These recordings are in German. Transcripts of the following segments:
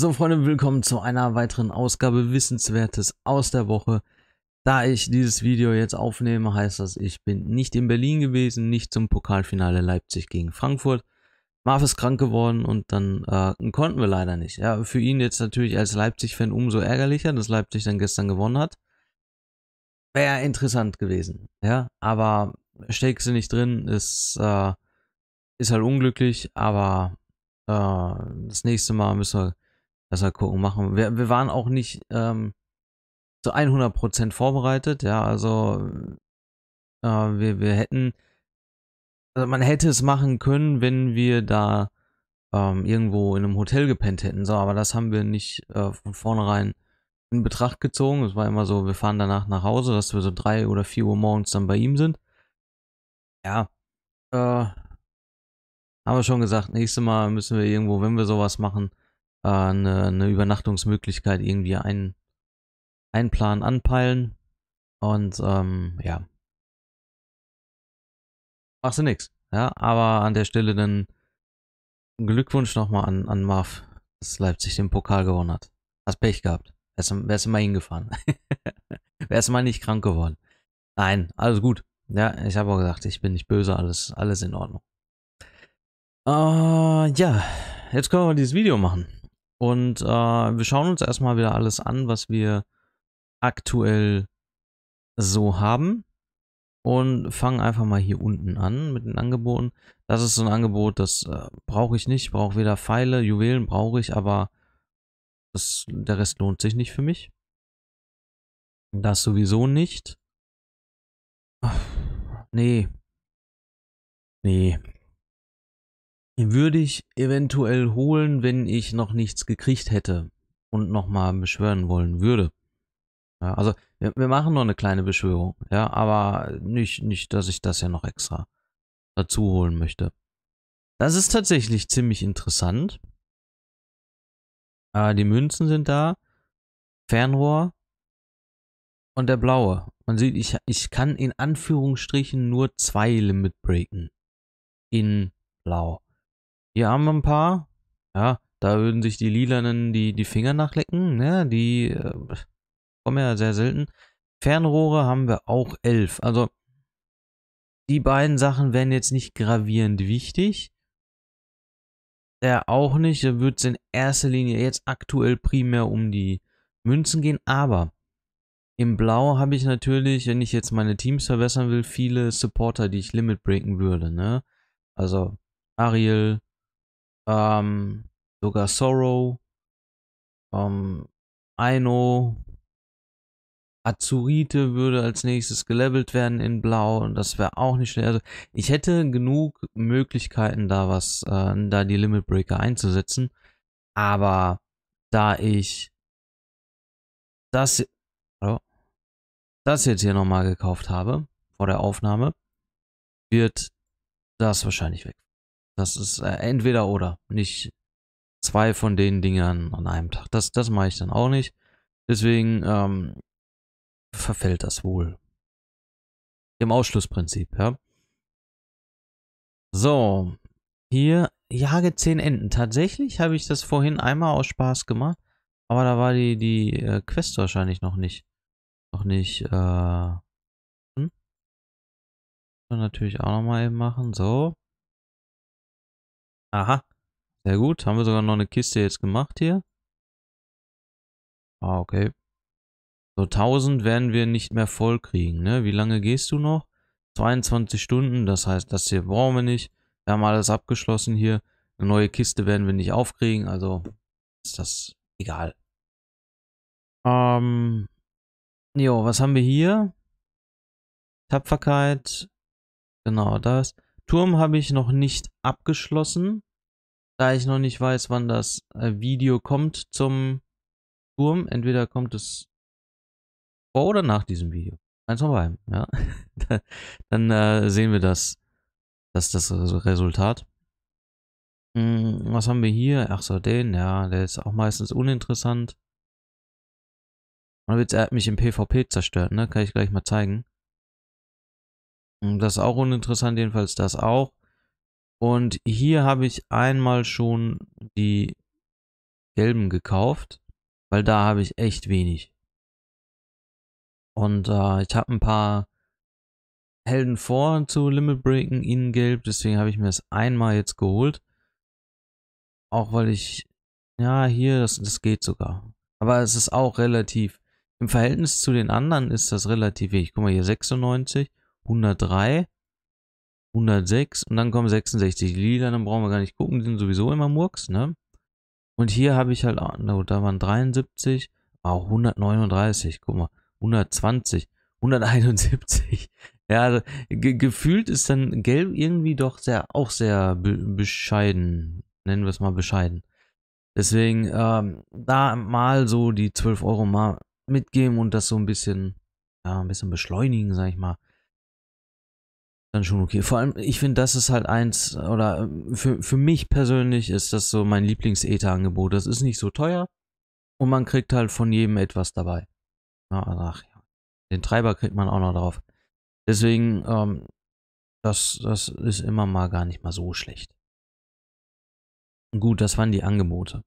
So Freunde, willkommen zu einer weiteren Ausgabe Wissenswertes aus der Woche. Da ich dieses Video jetzt aufnehme, heißt das, ich bin nicht in Berlin gewesen, nicht zum Pokalfinale Leipzig gegen Frankfurt. Marv ist krank geworden und dann äh, konnten wir leider nicht. Ja, für ihn jetzt natürlich als Leipzig-Fan umso ärgerlicher, dass Leipzig dann gestern gewonnen hat. Wäre interessant gewesen, ja, aber steckst du nicht drin, ist, äh, ist halt unglücklich, aber äh, das nächste Mal müssen wir besser gucken, machen wir. Wir waren auch nicht ähm, zu 100% vorbereitet, ja, also äh, wir, wir hätten, also man hätte es machen können, wenn wir da ähm, irgendwo in einem Hotel gepennt hätten, so, aber das haben wir nicht äh, von vornherein in Betracht gezogen. Es war immer so, wir fahren danach nach Hause, dass wir so drei oder vier Uhr morgens dann bei ihm sind. Ja, äh, haben wir schon gesagt, nächstes Mal müssen wir irgendwo, wenn wir sowas machen, äh, eine, eine Übernachtungsmöglichkeit irgendwie ein, einplanen, anpeilen. Und ähm, ja. Machst du nix. Ja, aber an der Stelle dann Glückwunsch nochmal an, an Marv, dass Leipzig den Pokal gewonnen hat. Hast Pech gehabt. Wärst, wärst du mal hingefahren. wärst du mal nicht krank geworden. Nein, alles gut. Ja, ich habe auch gesagt, ich bin nicht böse, alles, alles in Ordnung. Uh, ja, jetzt können wir dieses Video machen. Und äh, wir schauen uns erstmal wieder alles an, was wir aktuell so haben. Und fangen einfach mal hier unten an mit den Angeboten. Das ist so ein Angebot, das äh, brauche ich nicht. Brauche weder Pfeile, Juwelen brauche ich, aber das, der Rest lohnt sich nicht für mich. Das sowieso nicht. Ach, nee. Nee würde ich eventuell holen, wenn ich noch nichts gekriegt hätte und nochmal beschwören wollen würde. Ja, also wir, wir, machen nur eine kleine Beschwörung, ja, aber nicht, nicht, dass ich das ja noch extra dazu holen möchte. Das ist tatsächlich ziemlich interessant. Äh, die Münzen sind da, Fernrohr und der blaue. Man sieht, ich, ich kann in Anführungsstrichen nur zwei Limit breaken. In blau. Hier haben wir ein paar. Ja, da würden sich die Lilanen die, die Finger nachlecken. Ja, ne? die äh, kommen ja sehr selten. Fernrohre haben wir auch elf. Also die beiden Sachen werden jetzt nicht gravierend wichtig. Der auch nicht. Da wird es in erster Linie jetzt aktuell primär um die Münzen gehen. Aber im Blau habe ich natürlich, wenn ich jetzt meine Teams verbessern will, viele Supporter, die ich Limit breaken würde. Ne? Also Ariel, ähm, sogar Sorrow, ähm, Aino, Azurite würde als nächstes gelevelt werden in Blau und das wäre auch nicht schnell. Also ich hätte genug Möglichkeiten, da was, äh, da die Limit Breaker einzusetzen. Aber da ich das, oh, das jetzt hier nochmal gekauft habe, vor der Aufnahme, wird das wahrscheinlich weg. Das ist äh, entweder oder, nicht zwei von den Dingern an einem Tag. Das, das mache ich dann auch nicht. Deswegen ähm, verfällt das wohl. Im Ausschlussprinzip, ja. So, hier jage zehn Enten. Tatsächlich habe ich das vorhin einmal aus Spaß gemacht, aber da war die, die äh, Quest wahrscheinlich noch nicht. Noch nicht, äh. Hm? Natürlich auch nochmal eben machen. So. Aha. Sehr gut. Haben wir sogar noch eine Kiste jetzt gemacht hier. Ah, okay. So, 1000 werden wir nicht mehr voll kriegen, ne? Wie lange gehst du noch? 22 Stunden, das heißt, das hier brauchen wir nicht. Wir haben alles abgeschlossen hier. Eine neue Kiste werden wir nicht aufkriegen, also ist das egal. Ähm, jo, was haben wir hier? Tapferkeit, genau das. Turm habe ich noch nicht abgeschlossen, da ich noch nicht weiß, wann das äh, Video kommt zum Turm. Entweder kommt es vor oder nach diesem Video. Eins von beiden, ja. Dann äh, sehen wir das, das, das Resultat. Hm, was haben wir hier? Ach so, den, ja, der ist auch meistens uninteressant. Und jetzt, er hat mich im PvP zerstört, ne? Kann ich gleich mal zeigen. Hm, das ist auch uninteressant, jedenfalls das auch. Und hier habe ich einmal schon die gelben gekauft, weil da habe ich echt wenig. Und äh, ich habe ein paar Helden vor zu Limit Breaken in gelb, deswegen habe ich mir das einmal jetzt geholt. Auch weil ich, ja, hier, das, das geht sogar. Aber es ist auch relativ, im Verhältnis zu den anderen ist das relativ wenig. Guck mal hier, 96 103, 106 und dann kommen 66. Die Lila, dann brauchen wir gar nicht gucken, die sind sowieso immer Murks, ne? Und hier habe ich halt, oh, da waren 73, auch oh, 139, guck mal, 120, 171. Ja, also, ge gefühlt ist dann Gelb irgendwie doch sehr, auch sehr be bescheiden. Nennen wir es mal bescheiden. Deswegen ähm, da mal so die 12 Euro mal mitgeben und das so ein bisschen, ja, ein bisschen beschleunigen, sag ich mal dann schon okay. Vor allem, ich finde, das ist halt eins, oder für, für mich persönlich ist das so mein lieblings ether angebot Das ist nicht so teuer und man kriegt halt von jedem etwas dabei. Ja, also, ach ja, den Treiber kriegt man auch noch drauf. Deswegen, ähm, das, das ist immer mal gar nicht mal so schlecht. Gut, das waren die Angebote.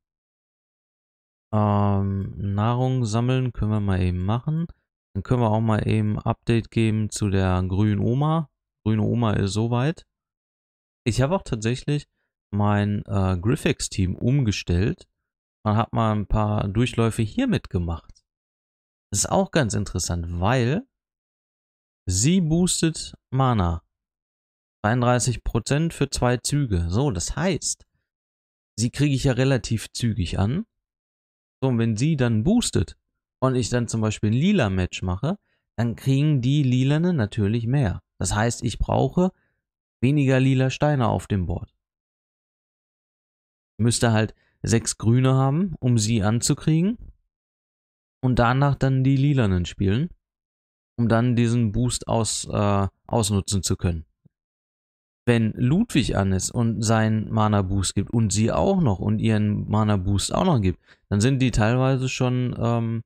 Ähm, Nahrung sammeln können wir mal eben machen. Dann können wir auch mal eben Update geben zu der grünen Oma grüne Oma ist soweit. Ich habe auch tatsächlich mein äh, Griffix-Team umgestellt. Man hat mal ein paar Durchläufe hier mitgemacht. Das ist auch ganz interessant, weil sie boostet Mana. 33% für zwei Züge. So, das heißt, sie kriege ich ja relativ zügig an. So, und wenn sie dann boostet und ich dann zum Beispiel ein lila Match mache, dann kriegen die Lilanen natürlich mehr. Das heißt, ich brauche weniger lila Steine auf dem Board. Ich müsste halt sechs grüne haben, um sie anzukriegen. Und danach dann die lilanen spielen, um dann diesen Boost aus, äh, ausnutzen zu können. Wenn Ludwig an ist und seinen Mana Boost gibt und sie auch noch und ihren Mana Boost auch noch gibt, dann sind die teilweise schon ähm,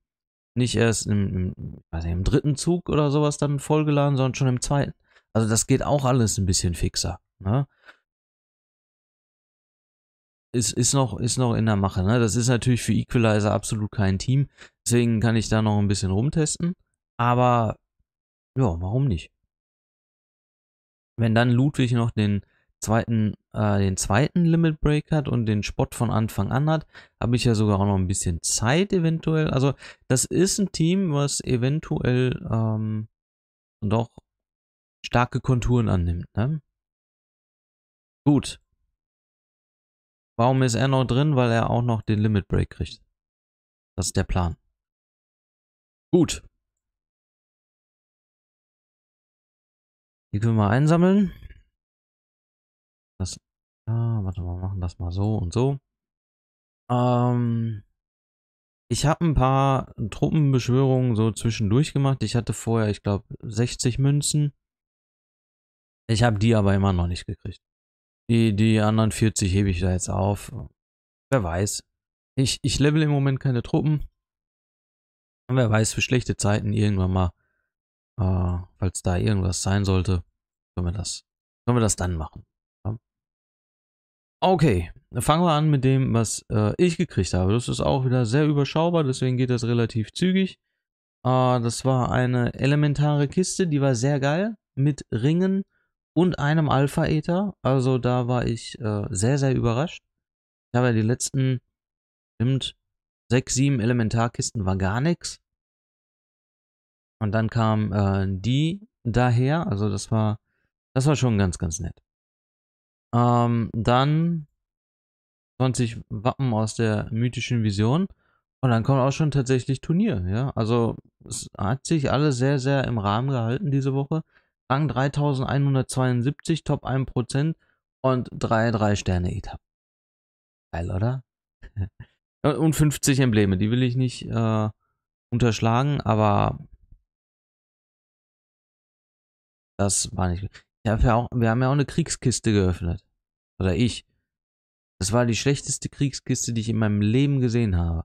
nicht erst im, im, nicht, im dritten Zug oder sowas dann vollgeladen, sondern schon im zweiten. Also das geht auch alles ein bisschen fixer. Ne? Ist, ist, noch, ist noch in der Mache. Ne? Das ist natürlich für Equalizer absolut kein Team. Deswegen kann ich da noch ein bisschen rumtesten. Aber ja, warum nicht? Wenn dann Ludwig noch den zweiten, äh, den zweiten Limit Break hat und den Spot von Anfang an hat, habe ich ja sogar auch noch ein bisschen Zeit eventuell. Also das ist ein Team, was eventuell ähm, doch starke Konturen annimmt. Ne? Gut. Warum ist er noch drin? Weil er auch noch den Limit Break kriegt. Das ist der Plan. Gut. Die können wir einsammeln. Das, ah, warte mal, machen das mal so und so. Ähm, ich habe ein paar Truppenbeschwörungen so zwischendurch gemacht. Ich hatte vorher, ich glaube, 60 Münzen. Ich habe die aber immer noch nicht gekriegt. Die, die anderen 40 hebe ich da jetzt auf. Wer weiß. Ich, ich level im Moment keine Truppen. Und wer weiß, für schlechte Zeiten irgendwann mal, äh, falls da irgendwas sein sollte, können wir das, können wir das dann machen. Ja? Okay, fangen wir an mit dem, was äh, ich gekriegt habe. Das ist auch wieder sehr überschaubar, deswegen geht das relativ zügig. Äh, das war eine elementare Kiste, die war sehr geil, mit Ringen und einem Alpha-Ether. Also da war ich äh, sehr, sehr überrascht. Ich habe ja die letzten, stimmt, sechs, sieben Elementarkisten war gar nichts. Und dann kam äh, die daher. Also das war, das war schon ganz, ganz nett. Ähm, dann 20 Wappen aus der mythischen Vision. Und dann kommt auch schon tatsächlich Turnier, ja. Also es hat sich alles sehr, sehr im Rahmen gehalten diese Woche. Rang 3172, Top 1% und 3 3-Sterne-Etappen. Geil, oder? und 50 Embleme, die will ich nicht äh, unterschlagen, aber das war nicht. Hab ja auch, wir haben ja auch eine Kriegskiste geöffnet. Oder ich. Das war die schlechteste Kriegskiste, die ich in meinem Leben gesehen habe.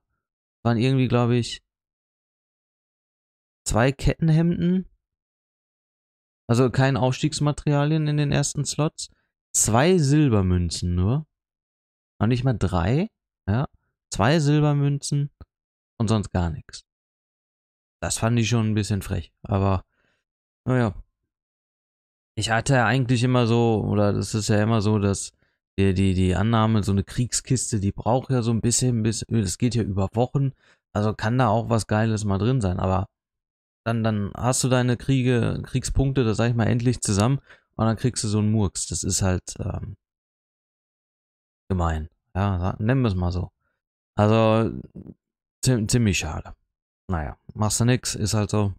Das waren irgendwie, glaube ich, zwei Kettenhemden also kein Aufstiegsmaterialien in den ersten Slots. Zwei Silbermünzen nur. Noch nicht mal drei. Ja. Zwei Silbermünzen und sonst gar nichts. Das fand ich schon ein bisschen frech. Aber, naja. Ich hatte ja eigentlich immer so, oder das ist ja immer so, dass die, die, die Annahme, so eine Kriegskiste, die braucht ja so ein bisschen, bis, das geht ja über Wochen. Also kann da auch was Geiles mal drin sein. Aber dann, dann hast du deine Kriege, Kriegspunkte, da sag ich mal, endlich zusammen und dann kriegst du so einen Murks. Das ist halt ähm, gemein. Ja, nennen wir es mal so. Also, ziemlich schade. Naja, machst du nix, ist halt so.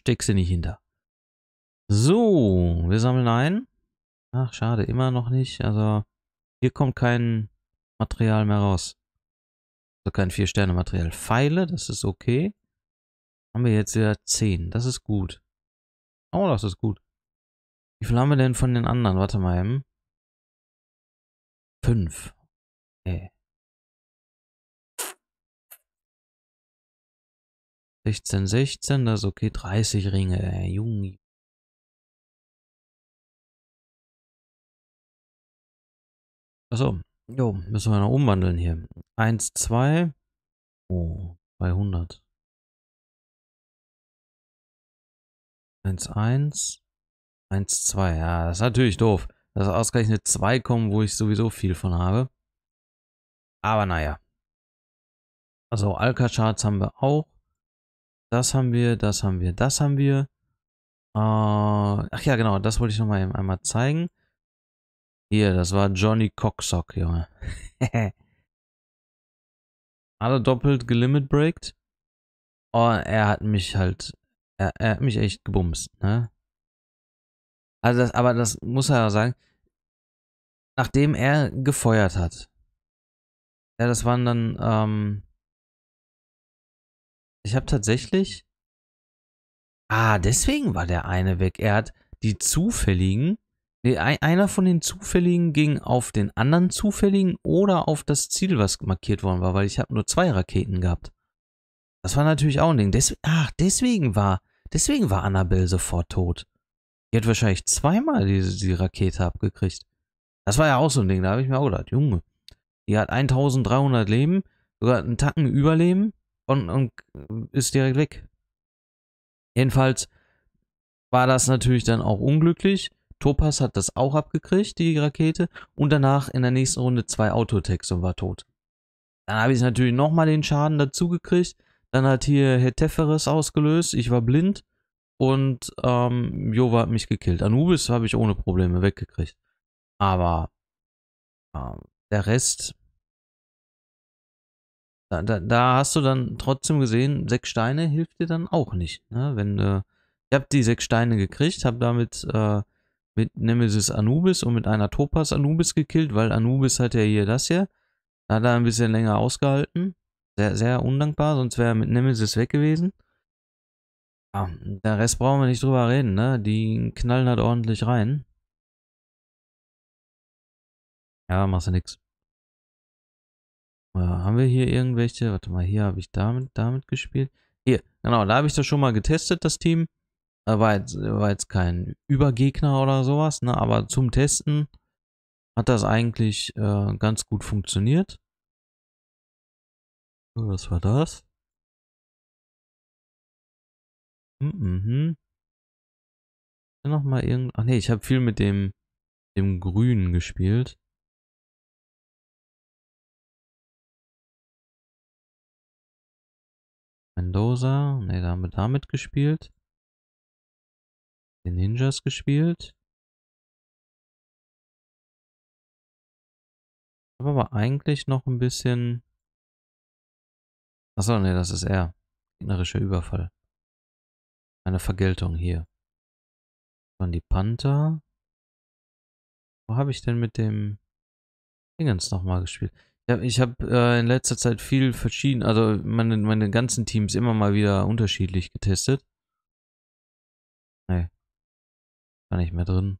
Steckst du nicht hinter. So, wir sammeln ein. Ach, schade, immer noch nicht. Also, hier kommt kein Material mehr raus. Also kein Vier-Sterne-Material. Pfeile, das ist okay. Haben wir jetzt wieder 10. Das ist gut. Oh, das ist gut. Wie viel haben wir denn von den anderen? Warte mal Hm? 5. Okay. 16, 16, das ist okay. 30 Ringe, Junge. Achso, jo, müssen wir noch umwandeln hier. 1, 2. Oh, 200. 1, 1. 1, 2. Ja, das ist natürlich doof. Dass ausgerechnet 2 kommen, wo ich sowieso viel von habe. Aber naja. Also Alka-Charts haben wir auch. Das haben wir, das haben wir, das haben wir. Äh, ach ja, genau, das wollte ich nochmal eben einmal zeigen. Hier, das war Johnny Cocksock, Junge. Alle doppelt gelimit breakt. Und oh, er hat mich halt er, hat mich echt gebumst, ne? Also das, aber das muss er ja sagen, nachdem er gefeuert hat. Ja, das waren dann, ähm, ich habe tatsächlich, ah, deswegen war der eine weg. Er hat die zufälligen, nee, einer von den zufälligen ging auf den anderen zufälligen oder auf das Ziel, was markiert worden war, weil ich habe nur zwei Raketen gehabt. Das war natürlich auch ein Ding. Des, ach, deswegen war, deswegen war Annabelle sofort tot. Die hat wahrscheinlich zweimal diese die Rakete abgekriegt. Das war ja auch so ein Ding, da habe ich mir auch gedacht, Junge, die hat 1300 Leben, sogar einen Tacken Überleben und, und ist direkt weg. Jedenfalls war das natürlich dann auch unglücklich. Topaz hat das auch abgekriegt, die Rakete, und danach in der nächsten Runde zwei Autotex und war tot. Dann habe ich natürlich nochmal den Schaden dazugekriegt. Dann hat hier Heteferes ausgelöst. Ich war blind. Und ähm, Jova hat mich gekillt. Anubis habe ich ohne Probleme weggekriegt. Aber ähm, der Rest. Da, da, da, hast du dann trotzdem gesehen, sechs Steine hilft dir dann auch nicht. Ne? Wenn äh, ich habe die sechs Steine gekriegt, habe damit äh, mit Nemesis Anubis und mit einer Topaz Anubis gekillt, weil Anubis hat ja hier das hier. Da hat er ein bisschen länger ausgehalten. Sehr, sehr undankbar, sonst wäre er mit Nemesis weg gewesen. Ja, der Rest brauchen wir nicht drüber reden, ne? Die knallen halt ordentlich rein. Ja, machst du nix. Ja, äh, haben wir hier irgendwelche? Warte mal, hier habe ich damit, damit gespielt. Hier, genau, da habe ich das schon mal getestet, das Team. Äh, war jetzt, war jetzt kein Übergegner oder sowas, ne? Aber zum Testen hat das eigentlich äh, ganz gut funktioniert. Oh, was war das? Hm, mhm. Noch mal irgend. Ach nee, ich habe viel mit dem dem Grünen gespielt. Mendoza, ne, da haben wir damit gespielt. Den Ninjas gespielt. Aber eigentlich noch ein bisschen Achso, nee, das ist er. Gegnerischer Überfall. Eine Vergeltung hier. Dann die Panther. Wo habe ich denn mit dem Dingens nochmal gespielt? Ja, ich habe äh, in letzter Zeit viel verschieden, also meine, meine ganzen Teams immer mal wieder unterschiedlich getestet. Nee. War nicht mehr drin.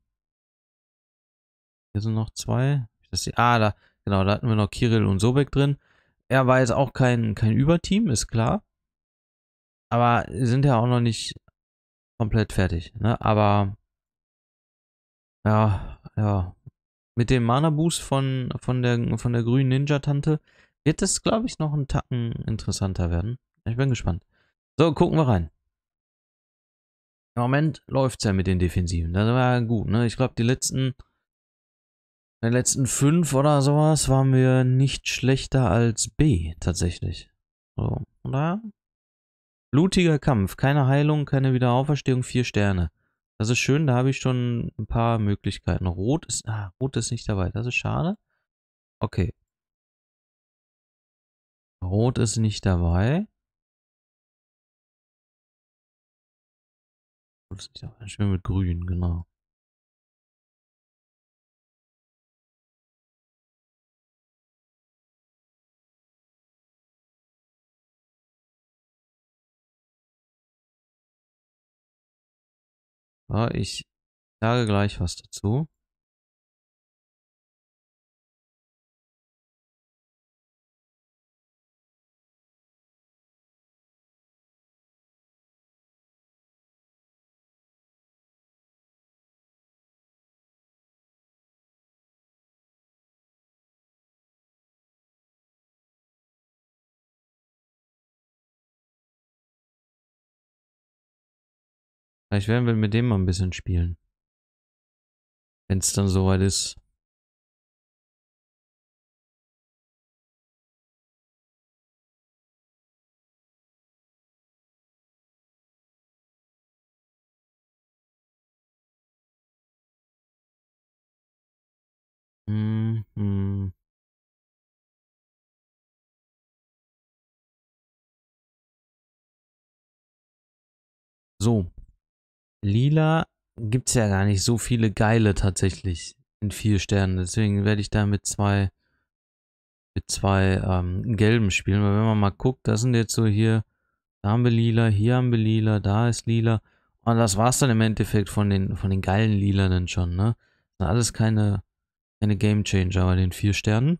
Hier sind noch zwei. ah, da, genau, da hatten wir noch Kirill und Sobek drin er war jetzt auch kein, kein Überteam, ist klar. Aber sind ja auch noch nicht komplett fertig. Ne? Aber ja, ja. Mit dem Mana-Boost von, von, der, von der grünen Ninja-Tante wird es, glaube ich, noch einen Tacken interessanter werden. Ich bin gespannt. So, gucken wir rein. Im Moment läuft es ja mit den Defensiven. Das war gut. Ne? Ich glaube, die letzten in den letzten fünf oder sowas waren wir nicht schlechter als B tatsächlich. So, oder? Blutiger Kampf, keine Heilung, keine Wiederauferstehung, vier Sterne. Das ist schön, da habe ich schon ein paar Möglichkeiten. Rot ist, ah, Rot ist nicht dabei, das ist schade. Okay. Rot ist nicht dabei. Rot ist nicht dabei, schön mit Grün, genau. Ja, ich sage gleich was dazu. Vielleicht werden wir mit dem mal ein bisschen spielen. Wenn es dann soweit ist. Mm -hmm. So. Lila gibt es ja gar nicht so viele geile tatsächlich in vier Sternen. Deswegen werde ich da mit zwei, mit zwei ähm, gelben spielen. Weil wenn man mal guckt, das sind jetzt so hier, da haben wir lila, hier haben wir lila, da ist lila. Und das war's dann im Endeffekt von den, von den geilen Lilanen schon, ne? Das sind alles keine, keine Game Changer bei den vier Sternen.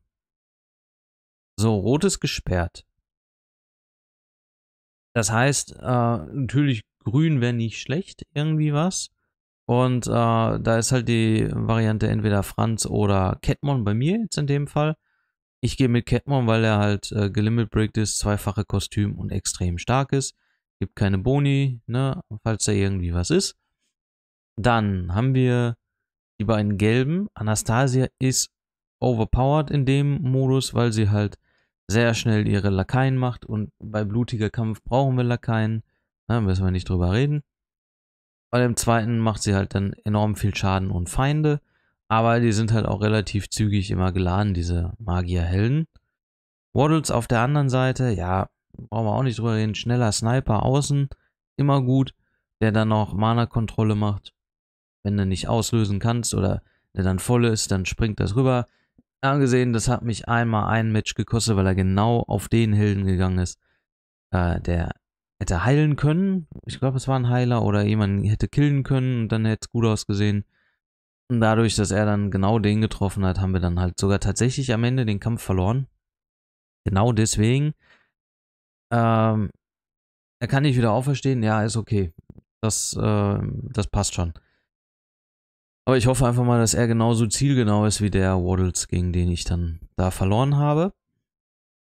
So, rot ist gesperrt. Das heißt, äh, natürlich grün wäre nicht schlecht, irgendwie was. Und äh, da ist halt die Variante entweder Franz oder Catmon bei mir jetzt in dem Fall. Ich gehe mit Catmon, weil er halt äh, gelimit breakt ist, zweifache Kostüm und extrem stark ist. Gibt keine Boni, ne, falls da irgendwie was ist. Dann haben wir die beiden gelben. Anastasia ist overpowered in dem Modus, weil sie halt sehr schnell ihre Lakaien macht und bei blutiger Kampf brauchen wir Lakaien. Da ne, müssen wir nicht drüber reden. Bei dem zweiten macht sie halt dann enorm viel Schaden und Feinde. Aber die sind halt auch relativ zügig immer geladen, diese Magierhelden. Waddles auf der anderen Seite, ja, brauchen wir auch nicht drüber reden. Schneller Sniper außen, immer gut, der dann noch Mana-Kontrolle macht. Wenn du nicht auslösen kannst oder der dann voll ist, dann springt das rüber. Angesehen, das hat mich einmal ein Match gekostet, weil er genau auf den Helden gegangen ist, äh, der hätte heilen können. Ich glaube, es war ein Heiler oder jemand hätte killen können und dann hätte es gut ausgesehen. Und dadurch, dass er dann genau den getroffen hat, haben wir dann halt sogar tatsächlich am Ende den Kampf verloren. Genau deswegen. Ähm, er kann nicht wieder auferstehen. Ja, ist okay. Das, äh, das passt schon. Aber ich hoffe einfach mal, dass er genauso zielgenau ist wie der Waddles, gegen den ich dann da verloren habe.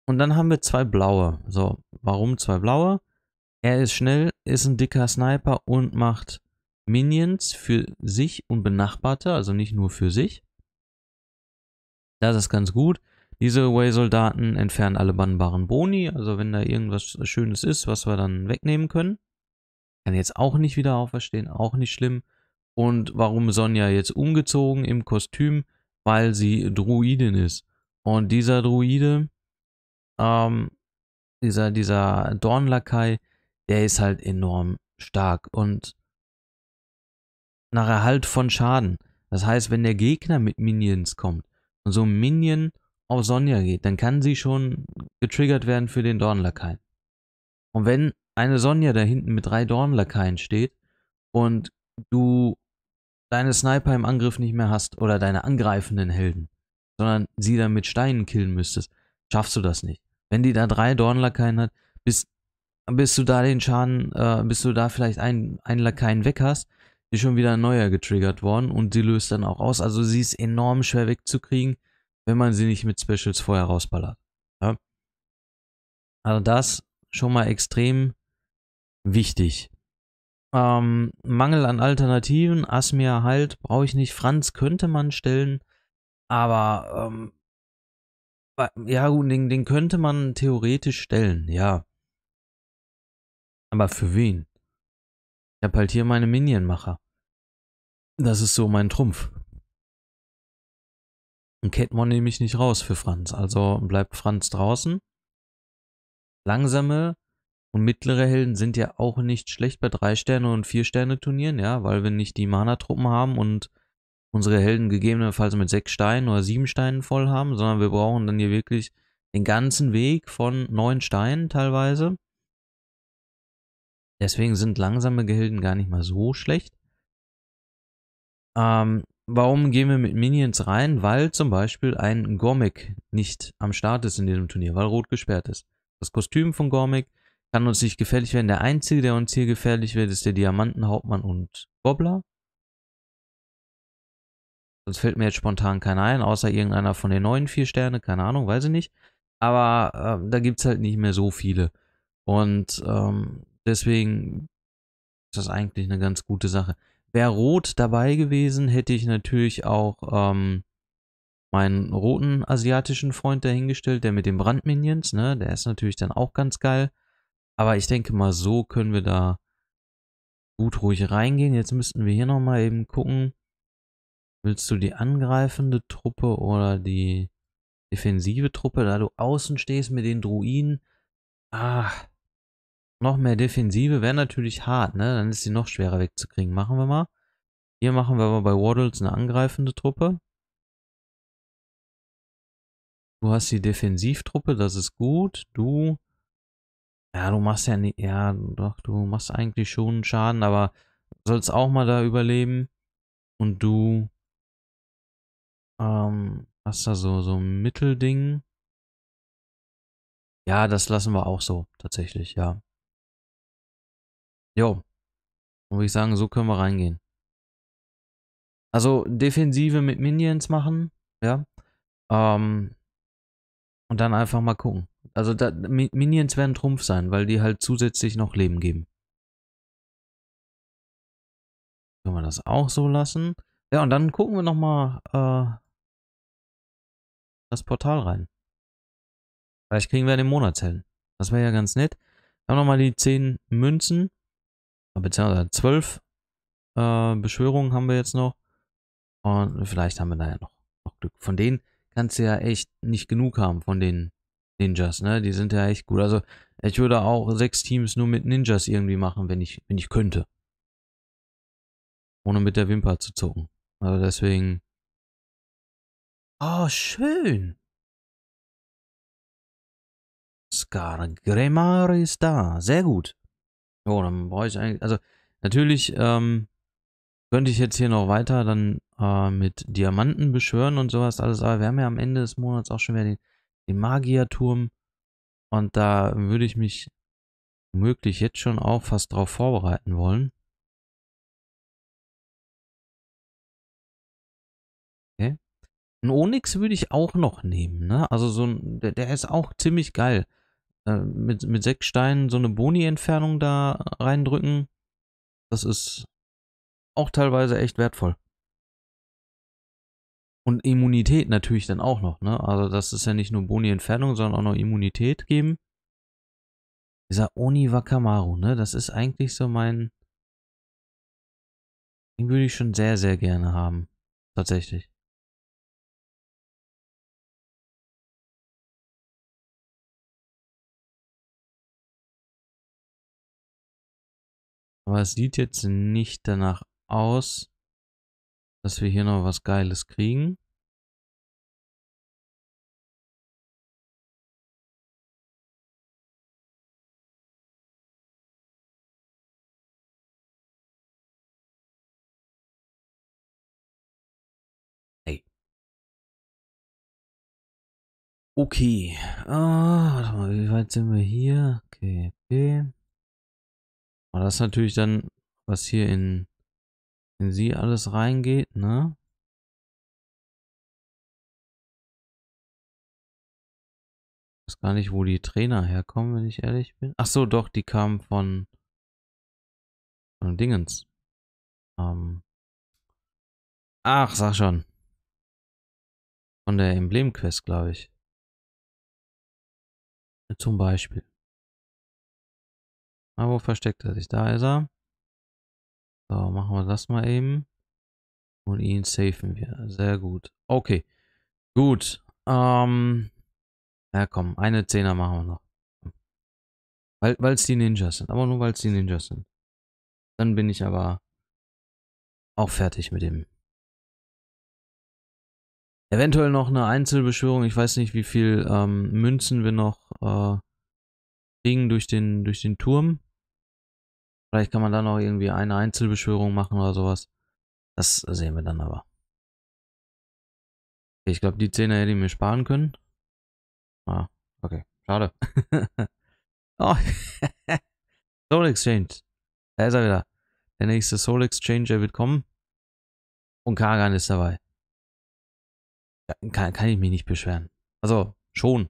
Und dann haben wir zwei blaue. So, warum zwei blaue? Er ist schnell, ist ein dicker Sniper und macht Minions für sich und Benachbarte, also nicht nur für sich. Das ist ganz gut. Diese Way-Soldaten entfernen alle bannbaren Boni, also wenn da irgendwas Schönes ist, was wir dann wegnehmen können. Kann jetzt auch nicht wieder auferstehen, auch nicht schlimm. Und warum Sonja jetzt umgezogen im Kostüm? Weil sie Druidin ist. Und dieser Druide, ähm, dieser, dieser Dornlakai, der ist halt enorm stark und nach Erhalt von Schaden. Das heißt, wenn der Gegner mit Minions kommt und so ein Minion auf Sonja geht, dann kann sie schon getriggert werden für den Dornlakaien. Und wenn eine Sonja da hinten mit drei Dornlakaien steht und du deine Sniper im Angriff nicht mehr hast oder deine angreifenden Helden, sondern sie dann mit Steinen killen müsstest, schaffst du das nicht. Wenn die da drei Dornlakaien hat, bist bis du da den Schaden, äh, bis du da vielleicht einen Lakaien weg hast, ist schon wieder ein neuer getriggert worden und sie löst dann auch aus. Also sie ist enorm schwer wegzukriegen, wenn man sie nicht mit Specials vorher rausballert. Ja? Also das schon mal extrem wichtig. Ähm, Mangel an Alternativen, Asmia halt, brauche ich nicht. Franz könnte man stellen, aber ähm, ja, gut, den, den könnte man theoretisch stellen, ja. Aber für wen? Ich habe halt hier meine Minionmacher. Das ist so mein Trumpf. Und Catmon nehme ich nicht raus für Franz. Also bleibt Franz draußen. Langsame und mittlere Helden sind ja auch nicht schlecht bei 3 Sterne und 4 Sterne Turnieren, ja, weil wir nicht die Mana-Truppen haben und unsere Helden gegebenenfalls mit 6 Steinen oder 7 Steinen voll haben, sondern wir brauchen dann hier wirklich den ganzen Weg von 9 Steinen teilweise Deswegen sind langsame Gehilden gar nicht mal so schlecht. Ähm, warum gehen wir mit Minions rein? Weil zum Beispiel ein Gormek nicht am Start ist in diesem Turnier, weil rot gesperrt ist. Das Kostüm von Gormek kann uns nicht gefährlich werden. Der einzige, der uns hier gefährlich wird, ist der Diamantenhauptmann und Gobbler. Sonst fällt mir jetzt spontan keiner ein, außer irgendeiner von den neuen vier Sterne, keine Ahnung, weiß ich nicht. Aber äh, da gibt es halt nicht mehr so viele. Und ähm, Deswegen ist das eigentlich eine ganz gute Sache. Wäre rot dabei gewesen, hätte ich natürlich auch ähm, meinen roten asiatischen Freund dahingestellt, der mit den Brandminions, ne? Der ist natürlich dann auch ganz geil. Aber ich denke mal, so können wir da gut ruhig reingehen. Jetzt müssten wir hier nochmal eben gucken. Willst du die angreifende Truppe oder die defensive Truppe, da du außen stehst mit den Druinen? Ah, noch mehr Defensive wäre natürlich hart, ne? Dann ist sie noch schwerer wegzukriegen. Machen wir mal. Hier machen wir mal bei Waddles eine angreifende Truppe. Du hast die Defensivtruppe, das ist gut. Du. Ja, du machst ja nicht. Ja, doch, du machst eigentlich schon Schaden, aber sollst auch mal da überleben. Und du. Ähm, hast da so, so ein Mittelding. Ja, das lassen wir auch so, tatsächlich, ja. Jo. Würde ich sagen, so können wir reingehen. Also Defensive mit Minions machen, ja. Ähm, und dann einfach mal gucken. Also da, Minions werden Trumpf sein, weil die halt zusätzlich noch Leben geben. Können wir das auch so lassen? Ja, und dann gucken wir nochmal äh, das Portal rein. Vielleicht kriegen wir den Monatshellen. Das wäre ja ganz nett. Dann nochmal die 10 Münzen beziehungsweise zwölf äh, Beschwörungen haben wir jetzt noch. Und vielleicht haben wir da ja noch, noch Glück. Von denen kannst du ja echt nicht genug haben, von den Ninjas, ne? Die sind ja echt gut. Also ich würde auch sechs Teams nur mit Ninjas irgendwie machen, wenn ich, wenn ich könnte. Ohne mit der Wimper zu zucken. Also deswegen. Oh, schön. Scar Skargremar ist da. Sehr gut. Jo, dann brauche ich eigentlich, also natürlich ähm, könnte ich jetzt hier noch weiter dann äh, mit Diamanten beschwören und sowas alles, aber wir haben ja am Ende des Monats auch schon wieder den, den Magierturm und da würde ich mich womöglich jetzt schon auch fast drauf vorbereiten wollen. Okay. Ein Onyx würde ich auch noch nehmen, ne? Also so ein, der, der ist auch ziemlich geil. Äh, mit, mit sechs Steinen so eine Boni-Entfernung da reindrücken. Das ist auch teilweise echt wertvoll. Und Immunität natürlich dann auch noch, ne? Also das ist ja nicht nur Boni-Entfernung, sondern auch noch Immunität geben. Dieser Oni Wakamaru, ne? Das ist eigentlich so mein... Den würde ich schon sehr, sehr gerne haben. Tatsächlich. Aber es sieht jetzt nicht danach aus, dass wir hier noch was Geiles kriegen. Okay. Ah, warte mal, wie weit sind wir hier? Okay, okay. Aber das ist natürlich dann, was hier in, in sie alles reingeht, ne? Ich weiß gar nicht, wo die Trainer herkommen, wenn ich ehrlich bin. Ach so, doch, die kamen von, von Dingens. Ähm Ach, sag schon. Von der Emblem-Quest, glaube ich. Zum Beispiel. Aber wo versteckt er sich? Da ist er. So, machen wir das mal eben. Und ihn safen wir. Sehr gut. Okay. Gut. Ähm. Ja, komm. Eine Zehner machen wir noch. Weil es die Ninjas sind. Aber nur weil es die Ninjas sind. Dann bin ich aber auch fertig mit dem. Eventuell noch eine Einzelbeschwörung. Ich weiß nicht, wie viel ähm, Münzen wir noch äh, Ding durch den, durch den Turm. Vielleicht kann man dann auch irgendwie eine Einzelbeschwörung machen oder sowas. Das sehen wir dann aber. Ich glaube, die 10 er hätte ich mir sparen können. Ah, okay. Schade. oh. Soul Exchange. Da ist er wieder. Der nächste Soul Exchange wird kommen. Und Kagan ist dabei. Kann, kann ich mich nicht beschweren. Also, schon.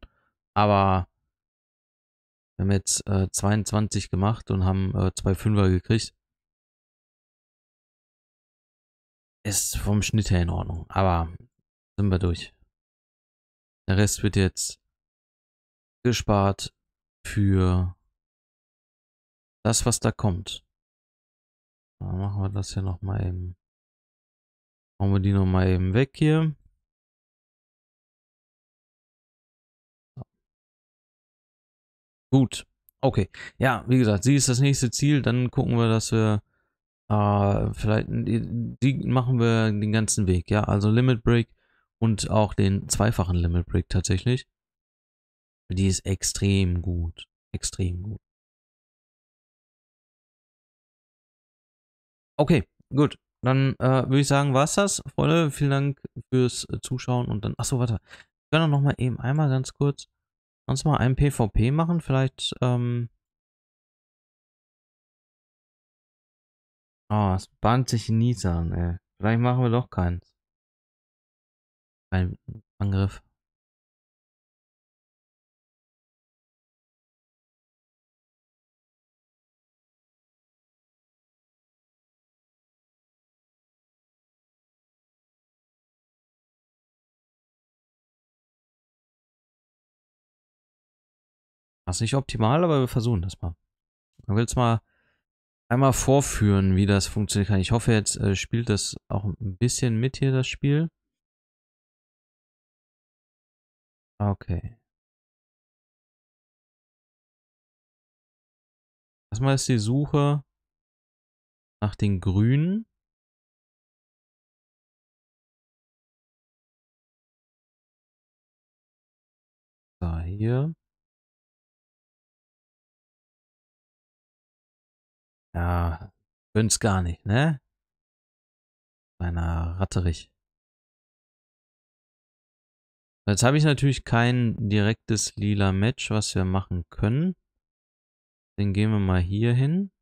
Aber wir haben jetzt äh, 22 gemacht und haben äh, zwei Fünfer gekriegt. Ist vom Schnitt her in Ordnung, aber sind wir durch. Der Rest wird jetzt gespart für das, was da kommt. Dann machen wir das hier nochmal eben. Machen wir die nochmal eben weg hier. Gut. Okay. Ja, wie gesagt, sie ist das nächste Ziel. Dann gucken wir, dass wir äh, vielleicht die, machen wir den ganzen Weg. Ja, also Limit Break und auch den zweifachen Limit Break tatsächlich. Die ist extrem gut. Extrem gut. Okay, gut. Dann äh, würde ich sagen, war's das, Freunde. Vielen Dank fürs Zuschauen und dann. Achso, warte. Ich kann noch mal eben einmal ganz kurz. Sonst mal einen PvP machen, vielleicht, ähm... Oh, es bahnt sich nie an, ey. Vielleicht machen wir doch keinen. Ein Angriff. Das ist nicht optimal, aber wir versuchen das mal. Man will es mal einmal vorführen, wie das funktionieren kann. Ich hoffe, jetzt äh, spielt das auch ein bisschen mit hier, das Spiel. Okay. Erstmal ist die Suche nach den Grünen. So, hier. Ja, gönn's gar nicht, ne? Kleiner Ratterich. Jetzt habe ich natürlich kein direktes lila Match, was wir machen können. Den gehen wir mal hier hin.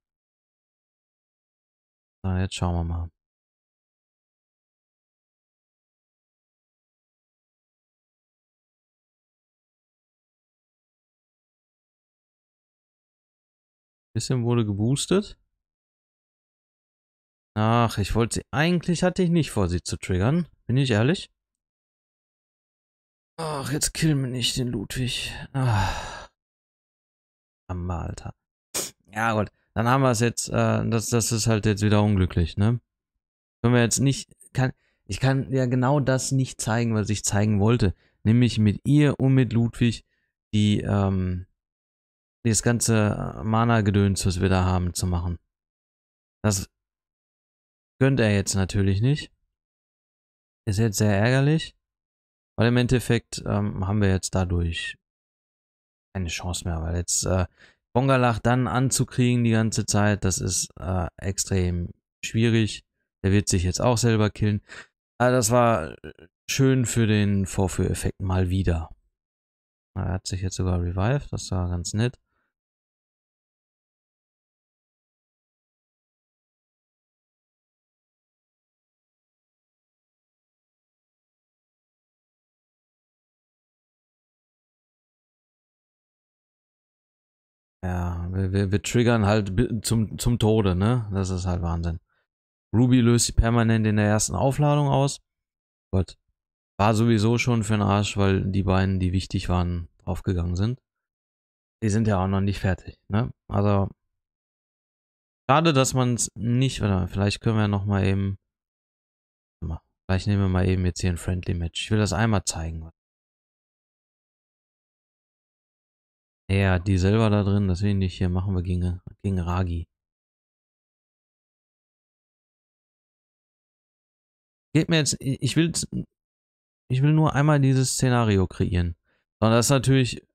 So, jetzt schauen wir mal. Bisschen wurde geboostet. Ach, ich wollte sie... Eigentlich hatte ich nicht vor, sie zu triggern. Bin ich ehrlich? Ach, jetzt kill mir nicht den Ludwig. Ach. Hammer, Alter. Ja gut, dann haben wir es jetzt. Äh, das, das ist halt jetzt wieder unglücklich, ne? Können wir jetzt nicht... Kann, ich kann ja genau das nicht zeigen, was ich zeigen wollte. Nämlich mit ihr und mit Ludwig die, ähm, das ganze Mana-Gedöns, was wir da haben, zu machen. Das gönnt er jetzt natürlich nicht. Ist jetzt sehr ärgerlich. Weil im Endeffekt ähm, haben wir jetzt dadurch keine Chance mehr, weil jetzt äh, Bongalach dann anzukriegen die ganze Zeit, das ist äh, extrem schwierig. Der wird sich jetzt auch selber killen. Aber also das war schön für den Vorführeffekt mal wieder. Er hat sich jetzt sogar revived, das war ganz nett. Ja, wir, wir, wir triggern halt zum, zum Tode, ne? Das ist halt Wahnsinn. Ruby löst sie permanent in der ersten Aufladung aus. Gott. War sowieso schon für den Arsch, weil die beiden, die wichtig waren, aufgegangen sind. Die sind ja auch noch nicht fertig, ne? Also. Schade, dass man es nicht. Oder vielleicht können wir nochmal eben. Vielleicht nehmen wir mal eben jetzt hier ein Friendly Match. Ich will das einmal zeigen. Was Ja, die selber da drin, das will ich nicht. Hier machen wir gegen, gegen Ragi. Geht mir jetzt, ich will, ich will nur einmal dieses Szenario kreieren. Und das ist natürlich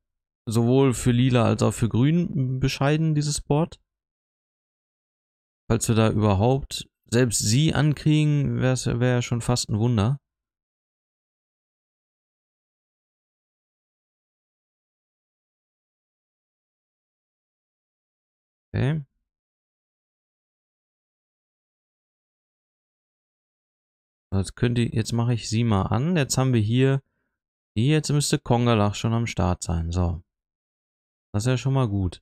sowohl für Lila als auch für Grün bescheiden, dieses Board. Falls wir da überhaupt selbst sie ankriegen, wäre ja schon fast ein Wunder. Okay. Jetzt könnte, jetzt mache ich sie mal an. Jetzt haben wir hier, jetzt müsste Kongalach schon am Start sein. So. Das ist ja schon mal gut.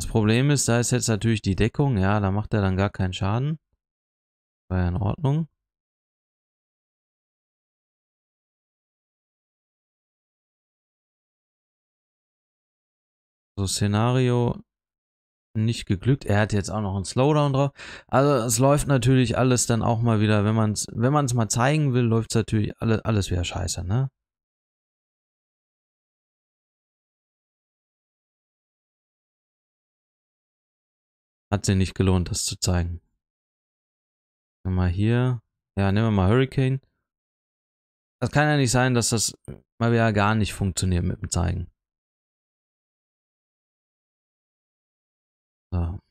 Das Problem ist, da ist jetzt natürlich die Deckung. Ja, da macht er dann gar keinen Schaden. War ja in Ordnung. So, Szenario nicht geglückt. Er hat jetzt auch noch einen Slowdown drauf. Also es läuft natürlich alles dann auch mal wieder, wenn man es wenn man's mal zeigen will, läuft es natürlich alles, alles wieder scheiße, ne? Hat sich nicht gelohnt, das zu zeigen. Mal hier. Ja, nehmen wir mal Hurricane. Das kann ja nicht sein, dass das mal wieder gar nicht funktioniert mit dem Zeigen. So. Hat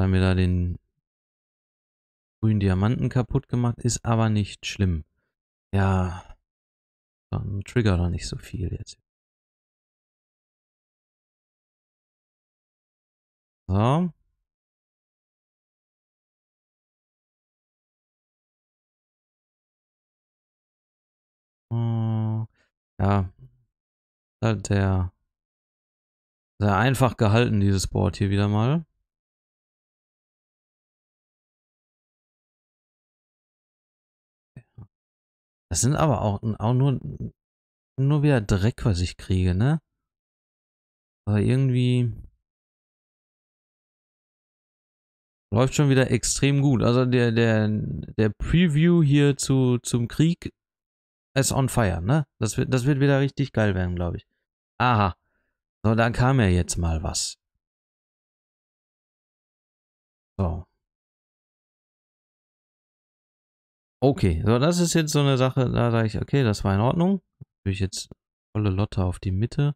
er mir da den grünen Diamanten kaputt gemacht, ist aber nicht schlimm. Ja, dann trigger da nicht so viel jetzt. So. Äh, ja, halt der sehr einfach gehalten, dieses Board hier wieder mal. Das sind aber auch, auch nur, nur wieder Dreck, was ich kriege, ne? Aber irgendwie läuft schon wieder extrem gut. Also der, der, der Preview hier zu, zum Krieg ist on fire, ne? Das wird, das wird wieder richtig geil werden, glaube ich. Aha. So, dann kam ja jetzt mal was. So. Okay, so das ist jetzt so eine Sache, da sage ich, okay, das war in Ordnung. Natürlich jetzt volle Lotte auf die Mitte.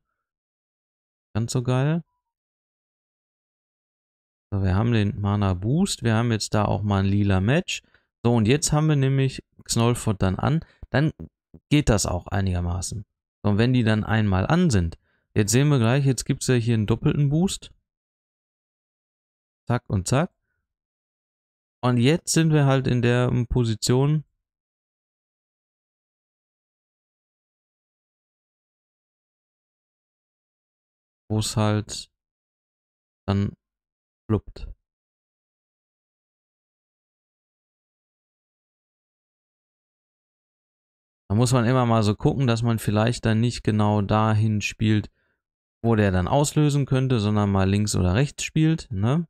Ganz so geil. So, wir haben den Mana Boost, wir haben jetzt da auch mal ein lila Match. So, und jetzt haben wir nämlich Knollford dann an. Dann geht das auch einigermaßen. So, und wenn die dann einmal an sind, Jetzt sehen wir gleich, jetzt gibt es ja hier einen doppelten Boost. Zack und zack. Und jetzt sind wir halt in der Position, wo es halt dann fluppt. Da muss man immer mal so gucken, dass man vielleicht dann nicht genau dahin spielt, wo der dann auslösen könnte, sondern mal links oder rechts spielt. Ne?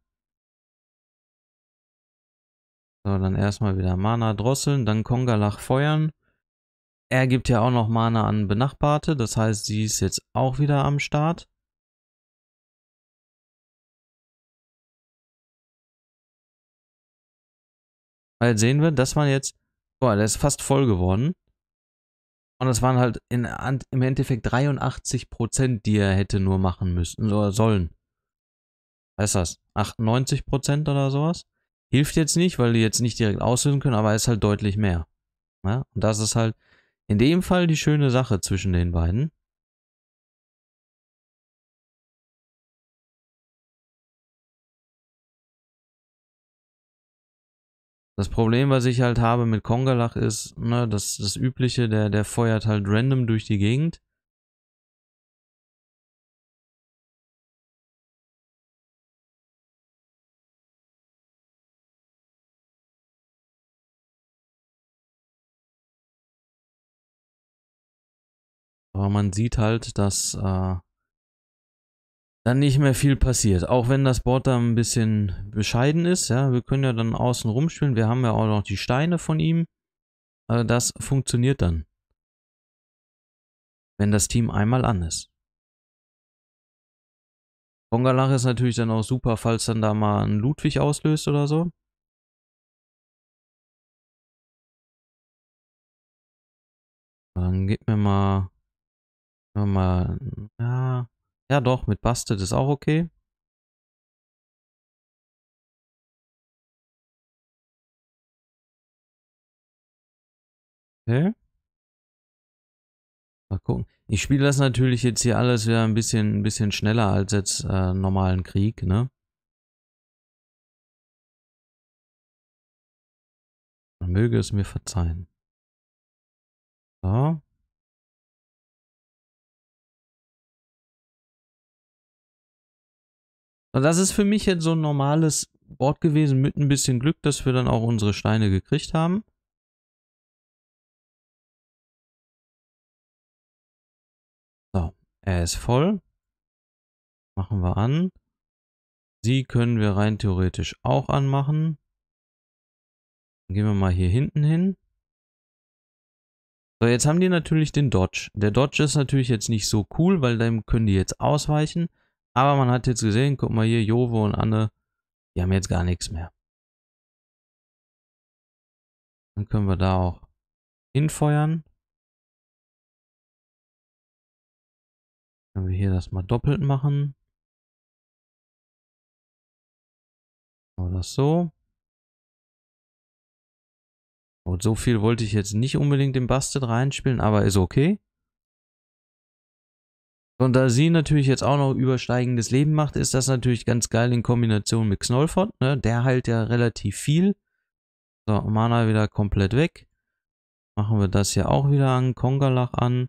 So, dann erstmal wieder Mana drosseln, dann Kongalach feuern. Er gibt ja auch noch Mana an Benachbarte, das heißt, sie ist jetzt auch wieder am Start. Jetzt sehen wir, dass man jetzt, boah, der ist fast voll geworden. Und es waren halt in, im Endeffekt 83 Prozent, die er hätte nur machen müssen oder sollen. Was ist das? 98 Prozent oder sowas? Hilft jetzt nicht, weil die jetzt nicht direkt auslösen können, aber ist halt deutlich mehr. Ja? Und das ist halt in dem Fall die schöne Sache zwischen den beiden. Das Problem, was ich halt habe mit Kongalach ist, ne, das, das Übliche, der, der feuert halt random durch die Gegend. Aber man sieht halt, dass äh, dann nicht mehr viel passiert. Auch wenn das Board da ein bisschen bescheiden ist. Ja, wir können ja dann außen rumspielen. Wir haben ja auch noch die Steine von ihm. Also das funktioniert dann. Wenn das Team einmal an ist. Bongalach ist natürlich dann auch super, falls dann da mal ein Ludwig auslöst oder so. Dann gib mir mal. Gib mir mal. Ja. Ja doch, mit Bastet ist auch okay. Okay. Mal gucken. Ich spiele das natürlich jetzt hier alles wieder ein bisschen, ein bisschen schneller als jetzt äh, normalen Krieg, ne? Man möge es mir verzeihen. So. Und das ist für mich jetzt so ein normales Board gewesen, mit ein bisschen Glück, dass wir dann auch unsere Steine gekriegt haben. So, er ist voll. Machen wir an. Sie können wir rein theoretisch auch anmachen. Dann gehen wir mal hier hinten hin. So, jetzt haben die natürlich den Dodge. Der Dodge ist natürlich jetzt nicht so cool, weil dann können die jetzt ausweichen. Aber man hat jetzt gesehen, guck mal hier, Jovo und Anne, die haben jetzt gar nichts mehr. Dann können wir da auch hinfeuern. Können wir hier das mal doppelt machen. Machen wir das so. Und so viel wollte ich jetzt nicht unbedingt im Bastet reinspielen, aber ist okay. Und da sie natürlich jetzt auch noch übersteigendes Leben macht, ist das natürlich ganz geil in Kombination mit Knolford. Ne? Der heilt ja relativ viel. So, Mana wieder komplett weg. Machen wir das hier auch wieder an, Kongalach an.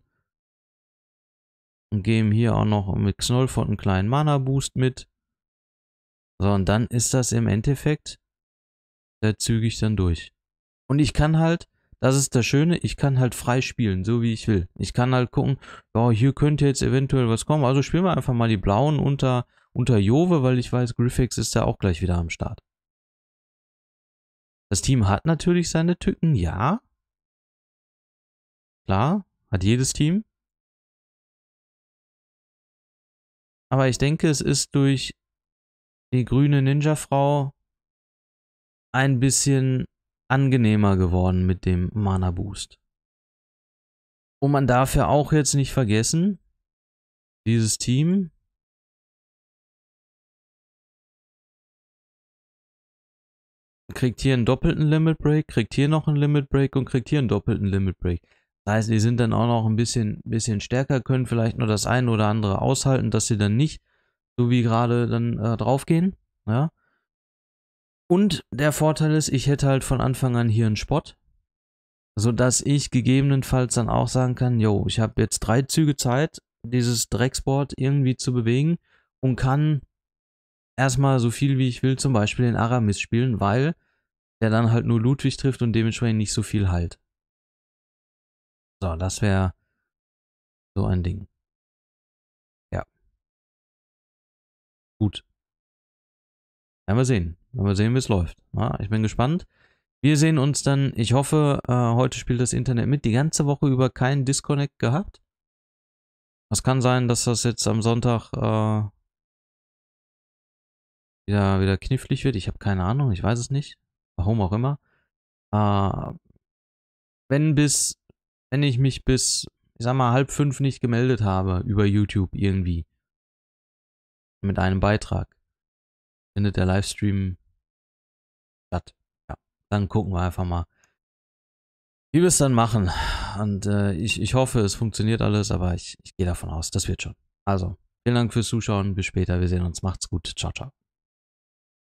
Und geben hier auch noch mit Knolford einen kleinen Mana-Boost mit. So, und dann ist das im Endeffekt sehr zügig dann durch. Und ich kann halt das ist das Schöne, ich kann halt frei spielen, so wie ich will. Ich kann halt gucken, ja, hier könnte jetzt eventuell was kommen. Also spielen wir einfach mal die blauen unter, unter Jove, weil ich weiß, Griffix ist ja auch gleich wieder am Start. Das Team hat natürlich seine Tücken, ja. Klar, hat jedes Team. Aber ich denke, es ist durch die grüne Ninja-Frau ein bisschen angenehmer geworden mit dem Mana Boost. Und man darf ja auch jetzt nicht vergessen, dieses Team kriegt hier einen doppelten Limit Break, kriegt hier noch einen Limit Break und kriegt hier einen doppelten Limit Break. Das heißt, die sind dann auch noch ein bisschen, bisschen stärker, können vielleicht nur das eine oder andere aushalten, dass sie dann nicht so wie gerade dann äh, draufgehen. Ja? Und der Vorteil ist, ich hätte halt von Anfang an hier einen Spot, sodass ich gegebenenfalls dann auch sagen kann, yo, ich habe jetzt drei Züge Zeit, dieses Drecksboard irgendwie zu bewegen und kann erstmal so viel wie ich will zum Beispiel den Aramis spielen, weil der dann halt nur Ludwig trifft und dementsprechend nicht so viel halt. So, das wäre so ein Ding. Ja. Gut. Werden wir sehen. Mal sehen, wie es läuft. Ja, ah, ich bin gespannt. Wir sehen uns dann, ich hoffe, äh, heute spielt das Internet mit. Die ganze Woche über keinen Disconnect gehabt. Es kann sein, dass das jetzt am Sonntag äh, wieder, wieder knifflig wird. Ich habe keine Ahnung, ich weiß es nicht. Warum auch immer. Äh, wenn bis, wenn ich mich bis, ich sag mal, halb fünf nicht gemeldet habe über YouTube irgendwie. Mit einem Beitrag. Findet der Livestream das, ja. Dann gucken wir einfach mal, wie wir es dann machen. Und äh, ich, ich hoffe, es funktioniert alles, aber ich, ich gehe davon aus, das wird schon. Also, vielen Dank fürs Zuschauen. Bis später. Wir sehen uns. Macht's gut. Ciao, ciao.